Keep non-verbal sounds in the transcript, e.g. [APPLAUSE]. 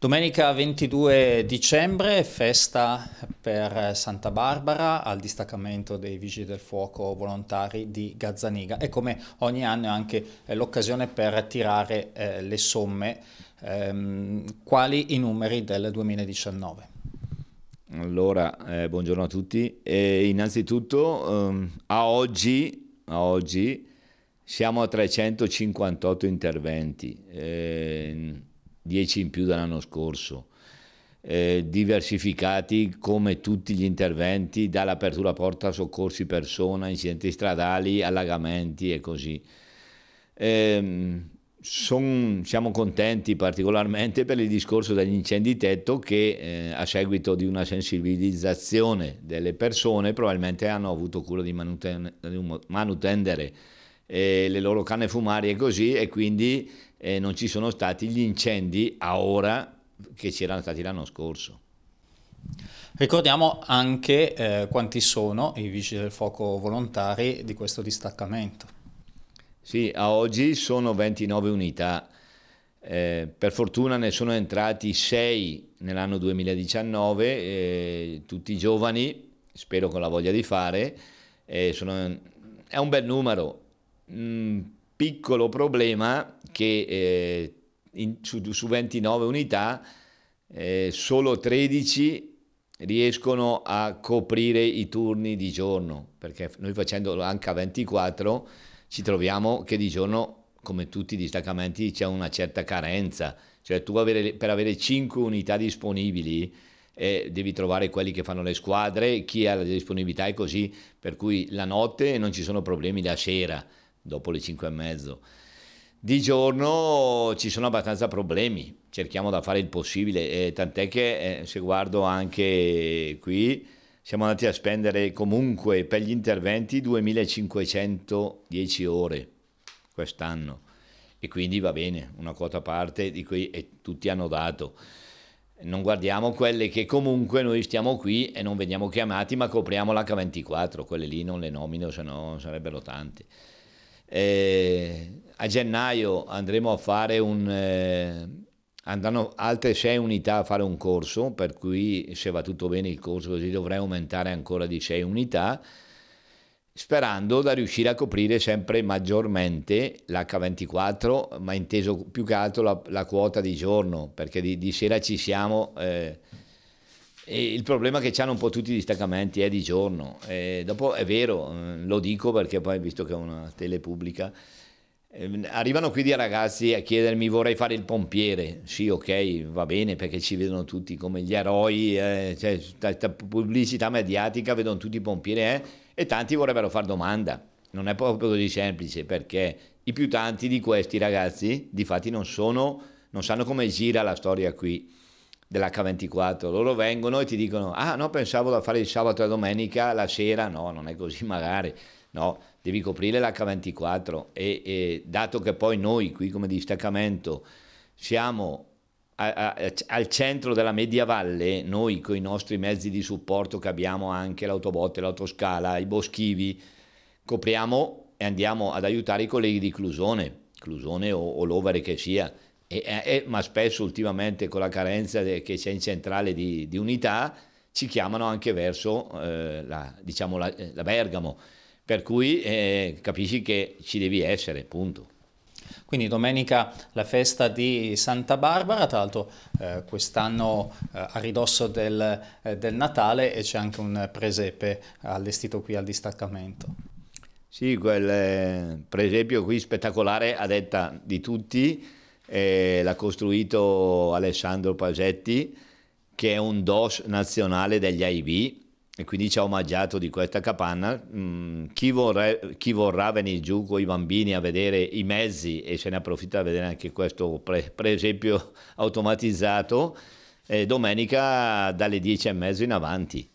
Domenica 22 dicembre, festa per Santa Barbara al distaccamento dei Vigili del Fuoco volontari di Gazzaniga e come ogni anno è anche eh, l'occasione per tirare eh, le somme, ehm, quali i numeri del 2019. Allora, eh, buongiorno a tutti. E innanzitutto, ehm, a, oggi, a oggi siamo a 358 interventi. Eh, 10 in più dell'anno scorso, eh, diversificati come tutti gli interventi, dall'apertura porta a soccorsi persona, incidenti stradali, allagamenti e così. Eh, son, siamo contenti particolarmente per il discorso degli incendi tetto che eh, a seguito di una sensibilizzazione delle persone probabilmente hanno avuto cura di manuten- manutendere eh, le loro canne fumarie e così e quindi eh, non ci sono stati gli incendi a ora che c'erano stati l'anno scorso. Ricordiamo anche eh, quanti sono i vigili del fuoco volontari di questo distaccamento. Sì, a oggi sono 29 unità. Eh, per fortuna ne sono entrati 6 nell'anno 2019, eh, tutti giovani, spero con la voglia di fare. Sono, è un bel numero. Un piccolo problema che eh, in, su, su, 29 unità eh, solo 13 riescono a coprire i turni di giorno, perché noi facendo anche a 24 ci troviamo che di giorno, come tutti i distaccamenti, c'è una certa carenza, cioè tu avere, per avere 5 unità disponibili eh, devi trovare quelli che fanno le squadre, chi ha la disponibilità è così, per cui la notte non ci sono problemi la sera, dopo le 5 e mezzo. Di giorno ci sono abbastanza problemi, cerchiamo da fare il possibile, eh, tant'è che eh, se guardo anche qui siamo andati a spendere comunque per gli interventi 2510 ore quest'anno e quindi va bene, una quota parte di cui tutti hanno dato. Non guardiamo quelle che comunque noi stiamo qui e non veniamo chiamati, ma copriamo l'H24, quelle lì non le nomino, se no sarebbero tante. Eh, a gennaio andremo a fare un... Eh, andranno altre 6 unità a fare un corso, per cui se va tutto bene il corso così dovrei aumentare ancora di 6 unità, sperando da riuscire a coprire sempre maggiormente l'H24, ma inteso più che altro la, la quota di giorno, perché di, di sera ci siamo... Eh, e il problema che hanno un po' tutti i distaccamenti è eh, di giorno. E eh, dopo è vero, mm, lo dico perché poi visto che è una tele pubblica, Ehm, arrivano qui dei ragazzi a chiedermi vorrei fare il pompiere, sì ok va bene perché ci vedono tutti come gli eroi, eh, cioè, la pubblicità mediatica vedono tutti i pompieri eh, e tanti vorrebbero fare domanda, non è proprio così semplice perché i più tanti di questi ragazzi di fatti non, sono, non sanno come gira la storia qui dell'H24, loro vengono e ti dicono ah no pensavo da fare il sabato e la domenica, la sera no non è così [LAUGHS] magari, no devi coprire l'H24 e, e dato che poi noi qui come distaccamento siamo a, a, al centro della media valle, noi con i nostri mezzi di supporto che abbiamo anche l'autobotte, l'autoscala, i boschivi, copriamo e andiamo ad aiutare i colleghi di Clusone, Clusone o, o Lovere che sia, e, e, ma spesso ultimamente con la carenza de, che c'è in centrale di, di, unità ci chiamano anche verso eh, la, diciamo la, eh, la Bergamo. Per cui eh, capisci che ci devi essere, punto. Quindi domenica la festa di Santa Barbara, tra l'altro eh, quest'anno eh, a ridosso del, eh, del, Natale e c'è anche un presepe allestito qui al distaccamento. Sì, quel eh, presepio qui spettacolare a detta di tutti, eh, l'ha costruito Alessandro Pasetti che è un DOS nazionale degli AIB e quindi ci ha omaggiato di questa capanna. Mm, chi, vorrei, chi, vorrà venire giù con i bambini a vedere i mezzi e se ne approfitta a vedere anche questo pre, esempio [LAUGHS] automatizzato, eh, domenica dalle 10 e mezzo in avanti.